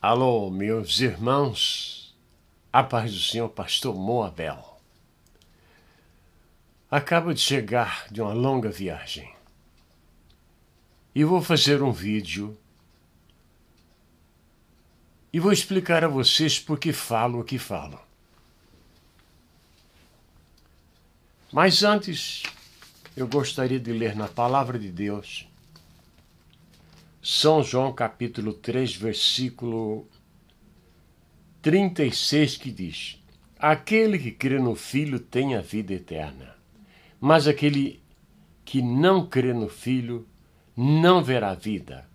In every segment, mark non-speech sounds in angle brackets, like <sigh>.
Alô, meus irmãos, a paz do Senhor, pastor Moabel. Acabo de chegar de uma longa viagem e vou fazer um vídeo e vou explicar a vocês por que falo o que falo. Mas antes, eu gostaria de ler na Palavra de Deus são João capítulo 3, versículo 36, que diz: Aquele que crê no Filho tem a vida eterna, mas aquele que não crê no Filho não verá vida,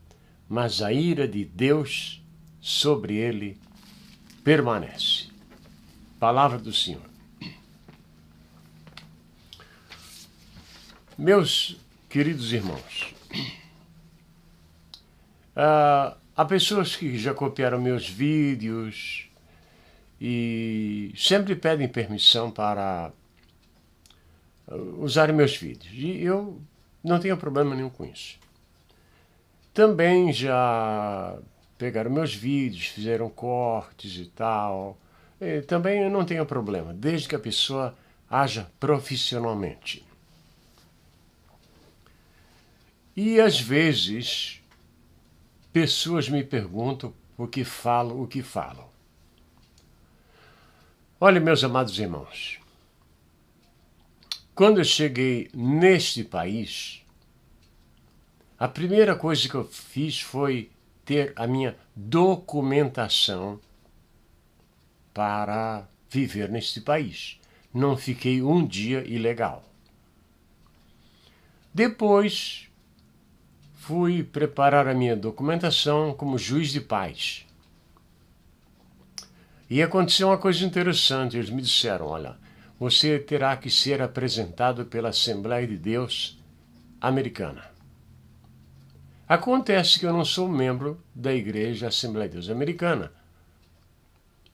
mas a ira de Deus sobre ele permanece. Palavra do Senhor. Meus queridos irmãos, Uh, há pessoas que já copiaram meus vídeos e sempre pedem permissão para usarem meus vídeos. E eu não tenho problema nenhum com isso. Também já pegaram meus vídeos, fizeram cortes e tal. E também eu não tenho problema, desde que a pessoa haja profissionalmente. E às vezes Pessoas me perguntam o que falo o que falam. Olha, meus amados irmãos, quando eu cheguei neste país, a primeira coisa que eu fiz foi ter a minha documentação para viver neste país. Não fiquei um dia ilegal. Depois fui preparar a minha documentação como juiz de paz. E aconteceu uma coisa interessante: eles me disseram, olha, você terá que ser apresentado pela Assembleia de Deus Americana. Acontece que eu não sou membro da Igreja Assembleia de Deus Americana.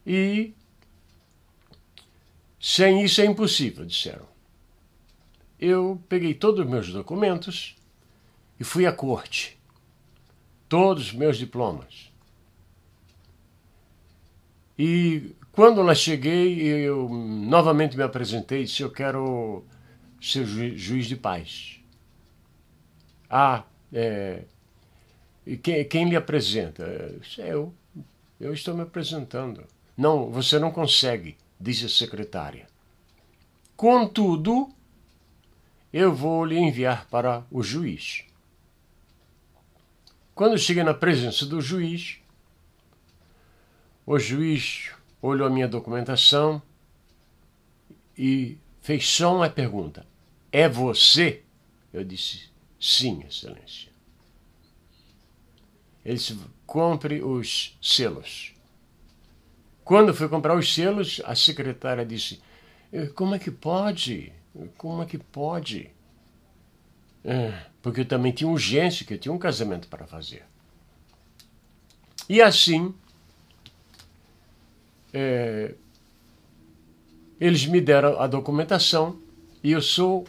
E sem isso é impossível, disseram. Eu peguei todos os meus documentos e fui à corte. Todos os meus diplomas. E quando lá cheguei, eu novamente me apresentei e disse: Eu quero ser ju juiz de paz. Ah, é, e quem, quem lhe apresenta? É, é eu. Eu estou me apresentando. Não, você não consegue, disse a secretária. Contudo, eu vou lhe enviar para o juiz. Quando cheguei na presença do juiz, o juiz olhou a minha documentação e fez só uma pergunta: É você? Eu disse: Sim, Excelência. Ele disse: Compre os selos. Quando fui comprar os selos, a secretária disse: eh, Como é que pode? Como é que pode? É porque eu também tinha urgência, que eu tinha um casamento para fazer. E assim, é, eles me deram a documentação e eu sou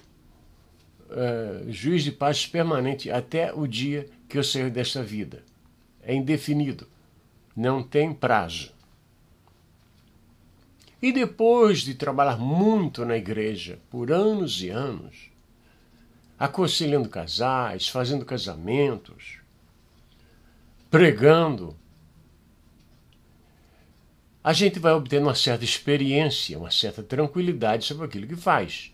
é, juiz de paz permanente até o dia que eu saio desta vida. É indefinido, não tem prazo. E depois de trabalhar muito na igreja, por anos e anos, aconselhando casais, fazendo casamentos, pregando, a gente vai obtendo uma certa experiência, uma certa tranquilidade sobre aquilo que faz.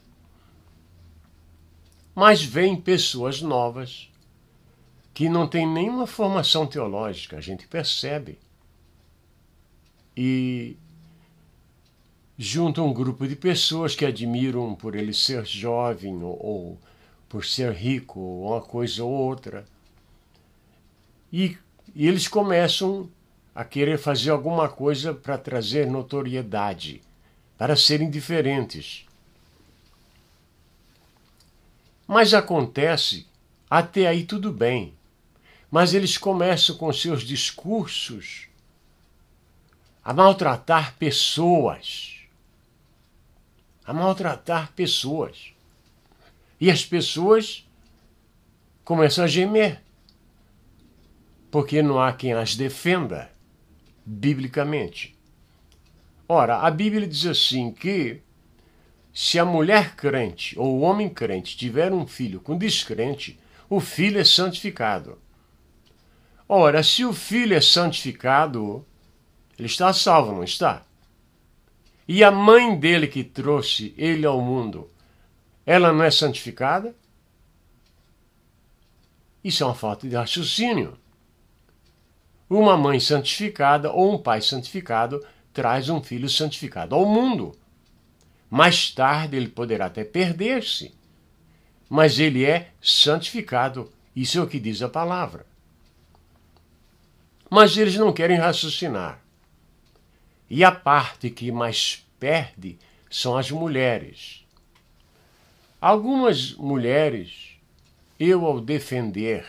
Mas vem pessoas novas que não têm nenhuma formação teológica, a gente percebe. E junta um grupo de pessoas que admiram por ele ser jovem ou, ou por ser rico, ou uma coisa ou outra. E, e eles começam a querer fazer alguma coisa para trazer notoriedade, para serem diferentes. Mas acontece, até aí tudo bem. Mas eles começam com seus discursos a maltratar pessoas. A maltratar pessoas. E as pessoas começam a gemer, porque não há quem as defenda biblicamente. Ora, a Bíblia diz assim que se a mulher crente ou o homem crente tiver um filho com descrente, o filho é santificado. Ora, se o filho é santificado, ele está salvo, não está? E a mãe dele que trouxe ele ao mundo ela não é santificada? Isso é uma falta de raciocínio. Uma mãe santificada ou um pai santificado traz um filho santificado ao mundo. Mais tarde ele poderá até perder-se, mas ele é santificado. Isso é o que diz a palavra. Mas eles não querem raciocinar. E a parte que mais perde são as mulheres. Algumas mulheres, eu ao defender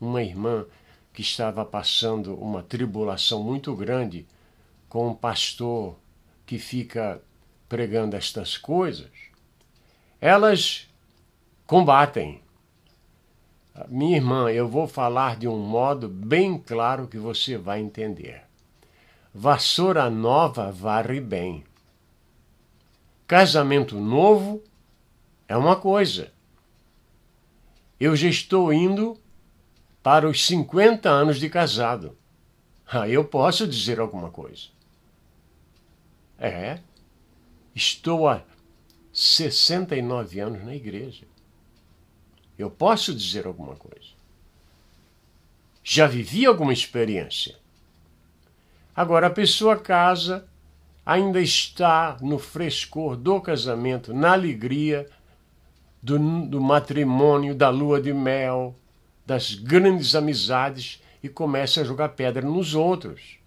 uma irmã que estava passando uma tribulação muito grande com um pastor que fica pregando estas coisas, elas combatem. Minha irmã, eu vou falar de um modo bem claro que você vai entender. Vassoura nova varre bem. Casamento novo é uma coisa. Eu já estou indo para os 50 anos de casado. Aí ah, eu posso dizer alguma coisa. É, estou há 69 anos na igreja. Eu posso dizer alguma coisa. Já vivi alguma experiência. Agora, a pessoa casa, ainda está no frescor do casamento, na alegria, do, do matrimônio, da lua de mel, das grandes amizades e comece a jogar pedra nos outros.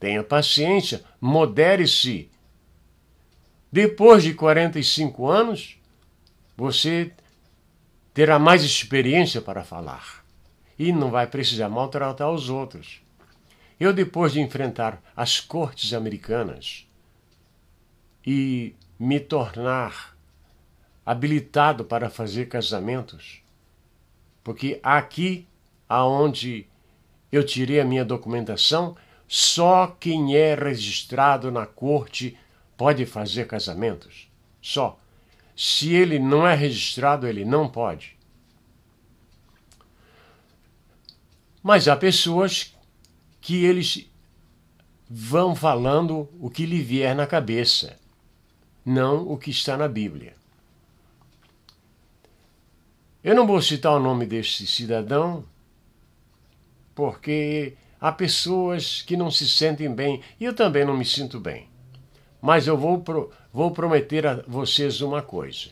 Tenha paciência, modere-se. Depois de 45 anos, você terá mais experiência para falar e não vai precisar maltratar os outros. Eu, depois de enfrentar as cortes americanas e me tornar habilitado para fazer casamentos, porque aqui aonde eu tirei a minha documentação, só quem é registrado na corte pode fazer casamentos. Só. Se ele não é registrado, ele não pode. Mas há pessoas que eles vão falando o que lhe vier na cabeça, não o que está na Bíblia. Eu não vou citar o nome deste cidadão, porque há pessoas que não se sentem bem e eu também não me sinto bem. Mas eu vou, pro, vou prometer a vocês uma coisa.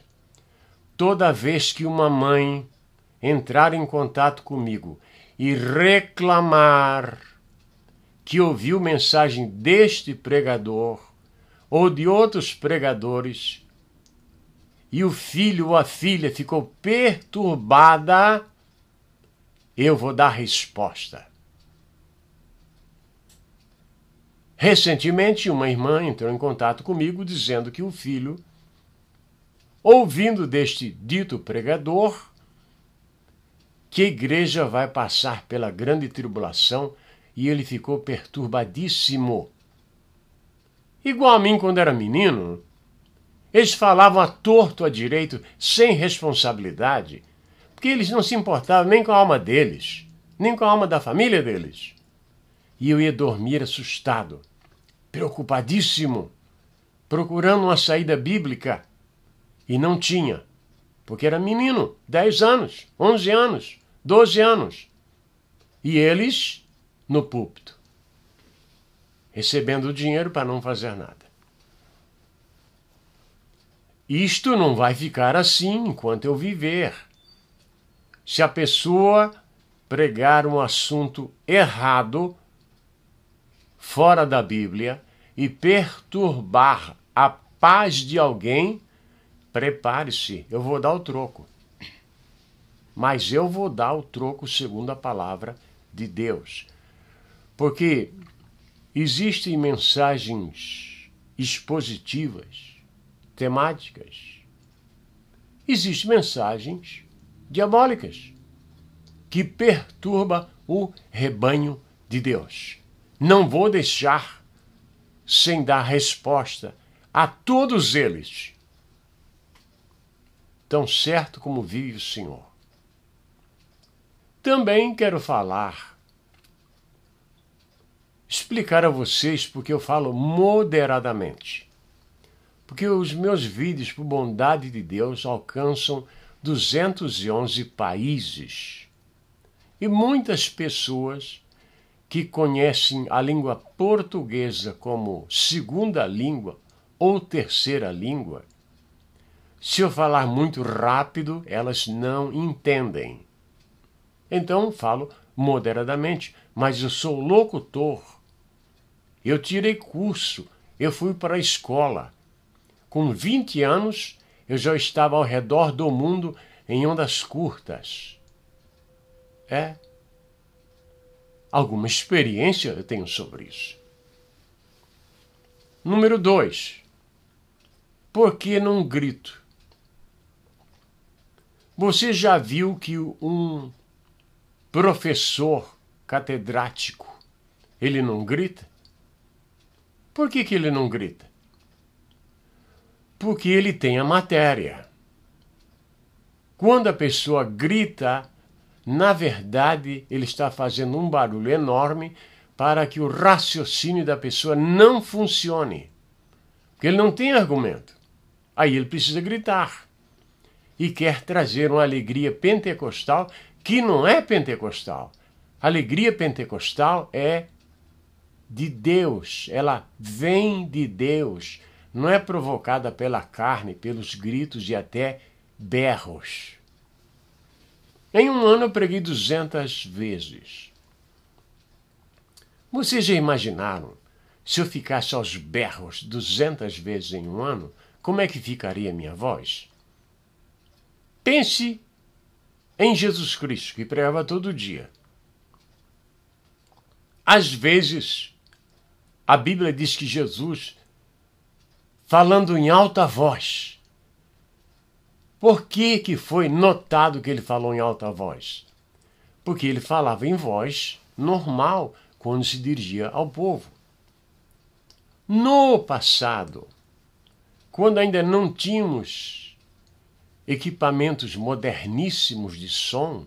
Toda vez que uma mãe entrar em contato comigo e reclamar que ouviu mensagem deste pregador ou de outros pregadores, e o filho ou a filha ficou perturbada, eu vou dar resposta. Recentemente, uma irmã entrou em contato comigo dizendo que o filho, ouvindo deste dito pregador, que a igreja vai passar pela grande tribulação e ele ficou perturbadíssimo. Igual a mim quando era menino, eles falavam a torto a direito, sem responsabilidade, porque eles não se importavam nem com a alma deles, nem com a alma da família deles. E eu ia dormir assustado, preocupadíssimo, procurando uma saída bíblica. E não tinha, porque era menino, 10 anos, 11 anos, 12 anos. E eles no púlpito, recebendo o dinheiro para não fazer nada. Isto não vai ficar assim enquanto eu viver. Se a pessoa pregar um assunto errado, fora da Bíblia, e perturbar a paz de alguém, prepare-se, eu vou dar o troco. Mas eu vou dar o troco segundo a palavra de Deus. Porque existem mensagens expositivas temáticas. Existem mensagens diabólicas que perturba o rebanho de Deus. Não vou deixar sem dar resposta a todos eles. Tão certo como vive o Senhor. Também quero falar, explicar a vocês, porque eu falo moderadamente porque os meus vídeos, por bondade de Deus, alcançam 211 países. E muitas pessoas que conhecem a língua portuguesa como segunda língua ou terceira língua, se eu falar muito rápido, elas não entendem. Então falo moderadamente, mas eu sou locutor. Eu tirei curso, eu fui para a escola, com 20 anos, eu já estava ao redor do mundo em ondas curtas. É. Alguma experiência eu tenho sobre isso. Número 2. Por que não grito? Você já viu que um professor catedrático ele não grita? Por que, que ele não grita? porque ele tem a matéria. Quando a pessoa grita, na verdade, ele está fazendo um barulho enorme para que o raciocínio da pessoa não funcione. Porque ele não tem argumento. Aí ele precisa gritar. E quer trazer uma alegria pentecostal que não é pentecostal. A alegria pentecostal é de Deus, ela vem de Deus não é provocada pela carne, pelos gritos e até berros. Em um ano eu preguei 200 vezes. Vocês já imaginaram se eu ficasse aos berros 200 vezes em um ano, como é que ficaria minha voz? Pense em Jesus Cristo, que pregava todo dia. Às vezes, a Bíblia diz que Jesus falando em alta voz. Por que, que foi notado que ele falou em alta voz? Porque ele falava em voz normal quando se dirigia ao povo. No passado, quando ainda não tínhamos equipamentos moderníssimos de som,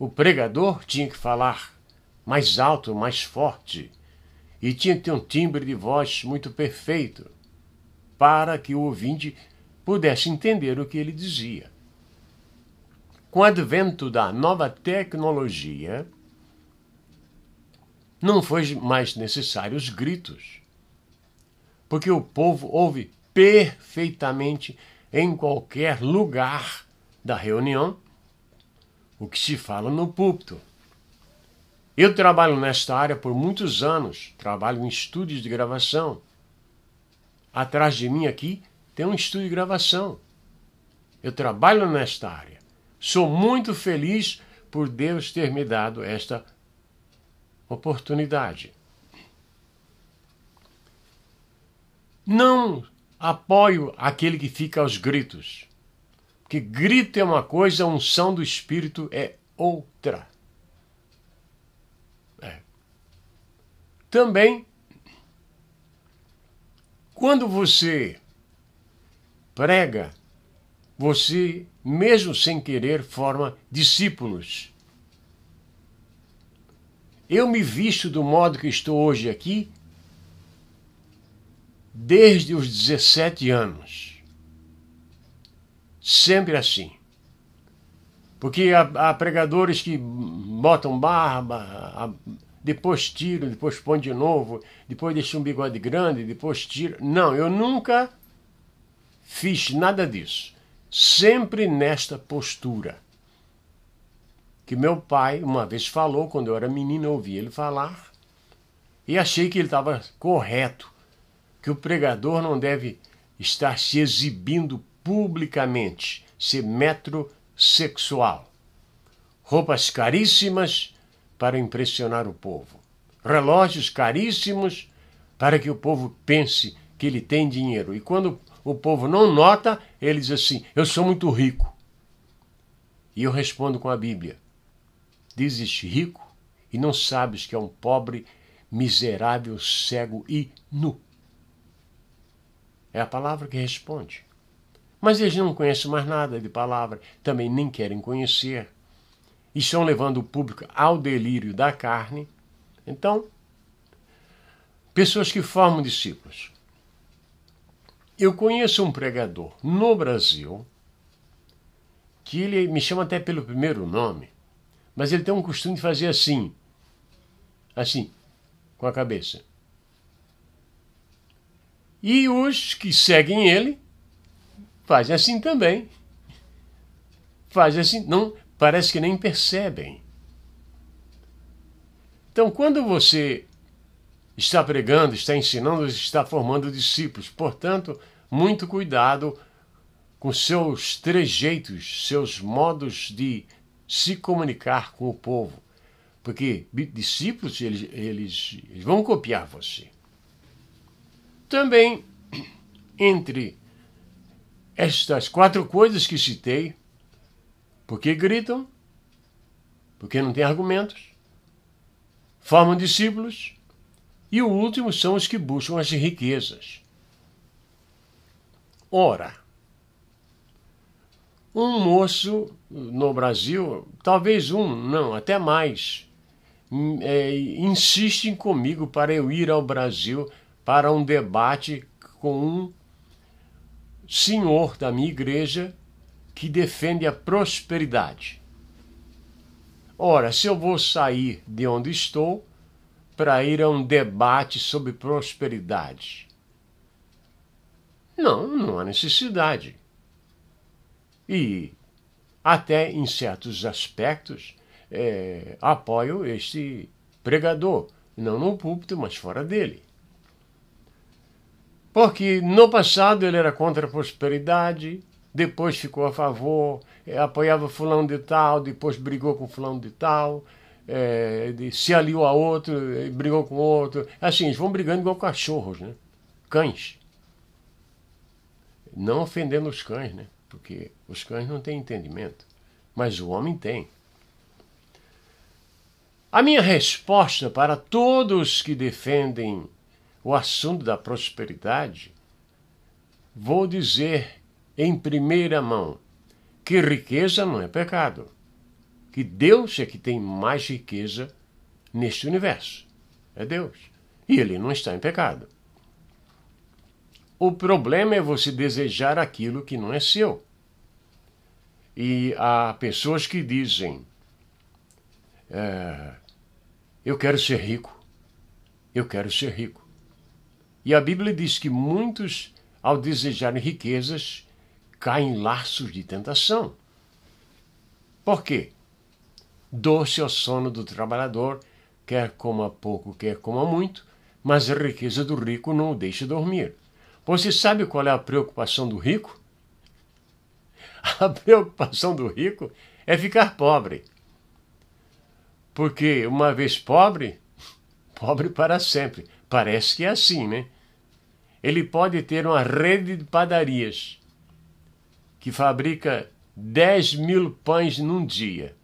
o pregador tinha que falar mais alto, mais forte, e tinha que ter um timbre de voz muito perfeito para que o ouvinte pudesse entender o que ele dizia. Com o advento da nova tecnologia, não foi mais necessário os gritos, porque o povo ouve perfeitamente em qualquer lugar da reunião o que se fala no púlpito. Eu trabalho nesta área por muitos anos, trabalho em estúdios de gravação, Atrás de mim aqui tem um estúdio de gravação. Eu trabalho nesta área. Sou muito feliz por Deus ter me dado esta oportunidade. Não apoio aquele que fica aos gritos. Que grito é uma coisa, a unção do Espírito é outra. É. Também quando você prega, você, mesmo sem querer, forma discípulos. Eu me visto do modo que estou hoje aqui desde os 17 anos. Sempre assim. Porque há, há pregadores que botam barba, depois tiro, depois põe de novo, depois deixa um bigode grande, depois tiro. Não, eu nunca fiz nada disso. Sempre nesta postura. Que meu pai uma vez falou, quando eu era menino, eu ouvi ele falar e achei que ele estava correto, que o pregador não deve estar se exibindo publicamente, ser metrosexual. Roupas caríssimas, para impressionar o povo. Relógios caríssimos para que o povo pense que ele tem dinheiro. E quando o povo não nota, ele diz assim: Eu sou muito rico. E eu respondo com a Bíblia: Dizes rico e não sabes que é um pobre, miserável, cego e nu. É a palavra que responde. Mas eles não conhecem mais nada de palavra, também nem querem conhecer estão levando o público ao delírio da carne. Então, pessoas que formam discípulos. Eu conheço um pregador no Brasil que ele me chama até pelo primeiro nome, mas ele tem um costume de fazer assim, assim, com a cabeça. E os que seguem ele fazem assim também. Fazem assim, não, parece que nem percebem. Então, quando você está pregando, está ensinando, está formando discípulos, portanto, muito cuidado com seus trejeitos, seus modos de se comunicar com o povo, porque discípulos eles, eles, eles vão copiar você. Também <clears throat> entre estas quatro coisas que citei, porque gritam, porque não têm argumentos, formam discípulos, e o último são os que buscam as riquezas. Ora, um moço no Brasil, talvez um, não, até mais, hum, é, insistem comigo para eu ir ao Brasil para um debate com um senhor da minha igreja que defende a prosperidade. Ora, se eu vou sair de onde estou para ir a um debate sobre prosperidade, não, não há necessidade. E, até em certos aspectos, é, apoio este pregador, não no púlpito, mas fora dele. Porque no passado ele era contra a prosperidade, depois ficou a favor, eh, apoiava fulano de tal, depois brigou com fulano de tal, é, se aliou a outro, eh, brigou com outro. Assim, eles vão brigando igual cachorros, né? Cães. Não ofendendo os cães, né? Porque os cães não têm entendimento, mas o homem tem. A minha resposta para todos que defendem o assunto da prosperidade, vou dizer em primeira mão que riqueza não é pecado, que Deus é que tem mais riqueza neste universo. É Deus. E ele não está em pecado. O problema é você desejar aquilo que não é seu. E há pessoas que dizem: é, Eu quero ser rico. Eu quero ser rico. E a Bíblia diz que muitos, ao desejarem riquezas, cai em laços de tentação. Por quê? Doce é o sono do trabalhador, quer coma pouco, quer coma muito, mas a riqueza do rico não o deixa dormir. Você sabe qual é a preocupação do rico? <laughs> A preocupação do rico é ficar pobre. Porque uma vez pobre, <laughs> pobre para sempre. Parece que é assim, né? Ele pode ter uma rede de padarias que fabrica 10 mil pães num dia.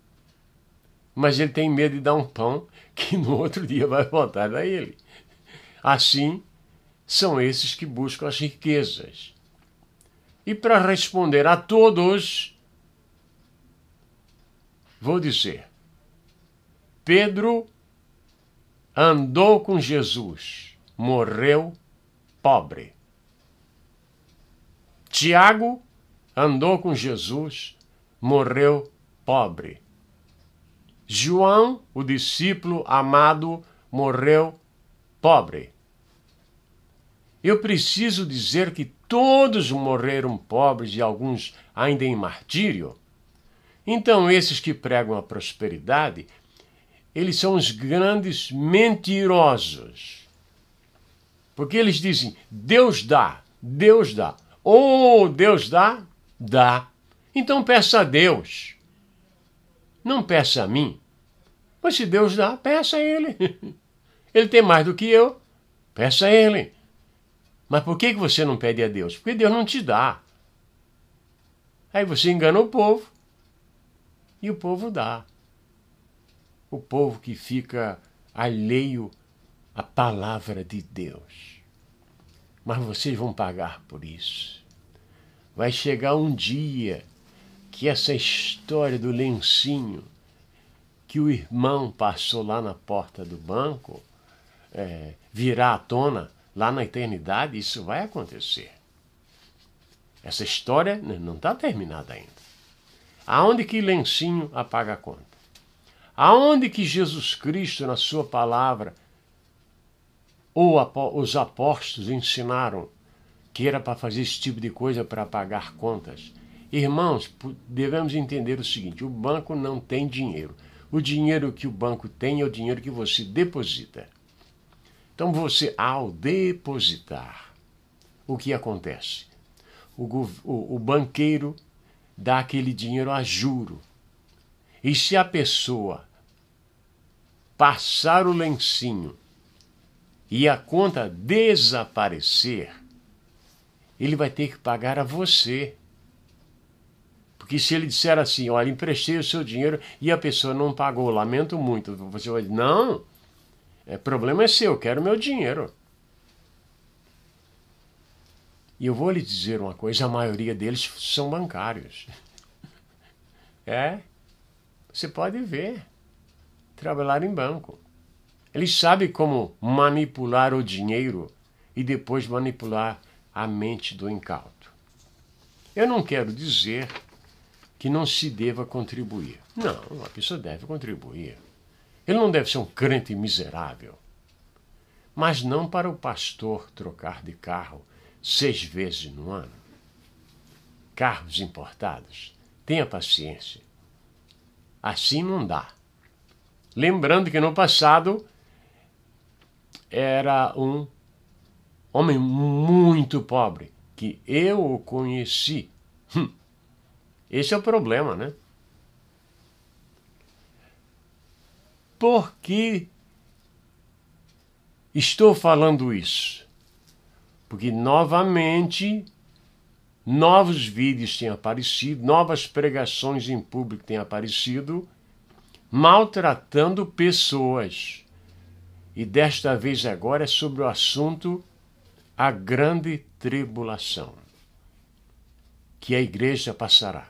Mas ele tem medo de dar um pão que no outro dia vai voltar a ele. Assim, são esses que buscam as riquezas. E para responder a todos, vou dizer: Pedro andou com Jesus, morreu pobre. Tiago andou com Jesus, morreu pobre. João, o discípulo amado, morreu pobre. Eu preciso dizer que todos morreram pobres e alguns ainda em martírio. Então, esses que pregam a prosperidade, eles são os grandes mentirosos. Porque eles dizem: Deus dá, Deus dá. Ou oh, Deus dá, Dá. Então peça a Deus. Não peça a mim. Mas se Deus dá, peça a Ele. <laughs> Ele tem mais do que eu. Peça a Ele. Mas por que você não pede a Deus? Porque Deus não te dá. Aí você engana o povo. E o povo dá. O povo que fica alheio à palavra de Deus. Mas vocês vão pagar por isso. Vai chegar um dia que essa história do lencinho que o irmão passou lá na porta do banco é, virá à tona lá na eternidade, isso vai acontecer. Essa história né, não está terminada ainda. Aonde que lencinho apaga a conta? Aonde que Jesus Cristo, na sua palavra, ou os apóstolos ensinaram que era para fazer esse tipo de coisa para pagar contas. Irmãos, devemos entender o seguinte: o banco não tem dinheiro. O dinheiro que o banco tem é o dinheiro que você deposita. Então, você, ao depositar, o que acontece? O, o, o banqueiro dá aquele dinheiro a juro. E se a pessoa passar o lencinho e a conta desaparecer, ele vai ter que pagar a você. Porque se ele disser assim, olha, emprestei o seu dinheiro e a pessoa não pagou, lamento muito, você vai dizer, não, é, problema é seu, eu quero meu dinheiro. E eu vou lhe dizer uma coisa, a maioria deles são bancários. <laughs> É, você pode ver, trabalhar em banco. Eles sabem como manipular o dinheiro e depois manipular a mente do incauto. Eu não quero dizer que não se deva contribuir. Não, a pessoa deve contribuir. Ele não deve ser um crente miserável. Mas não para o pastor trocar de carro seis vezes no ano. Carros importados. Tenha paciência. Assim não dá. Lembrando que no passado era um homem muito pobre, que eu o conheci. Hum. Esse é o problema, né? Por que estou falando isso? Porque novamente novos vídeos têm aparecido, novas pregações em público têm aparecido, maltratando pessoas. E desta vez agora é sobre o assunto a grande tribulação que a igreja passará.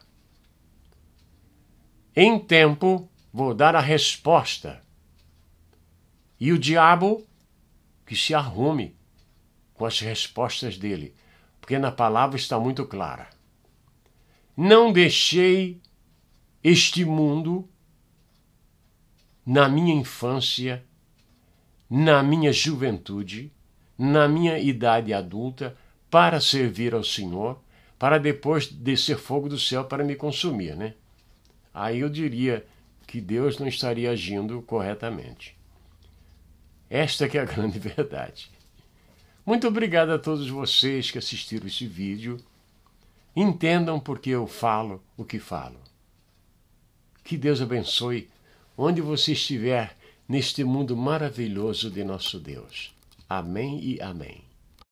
Em tempo, vou dar a resposta. E o diabo que se arrume com as respostas dele, porque na palavra está muito clara. Não deixei este mundo na minha infância, na minha juventude, na minha idade adulta para servir ao Senhor, para depois descer fogo do céu para me consumir, né? Aí eu diria que Deus não estaria agindo corretamente. Esta que é a <laughs> grande verdade. Muito obrigado a todos vocês que assistiram esse vídeo. Entendam porque eu falo o que falo. Que Deus abençoe onde você estiver neste mundo maravilhoso de nosso Deus. Amém e amém.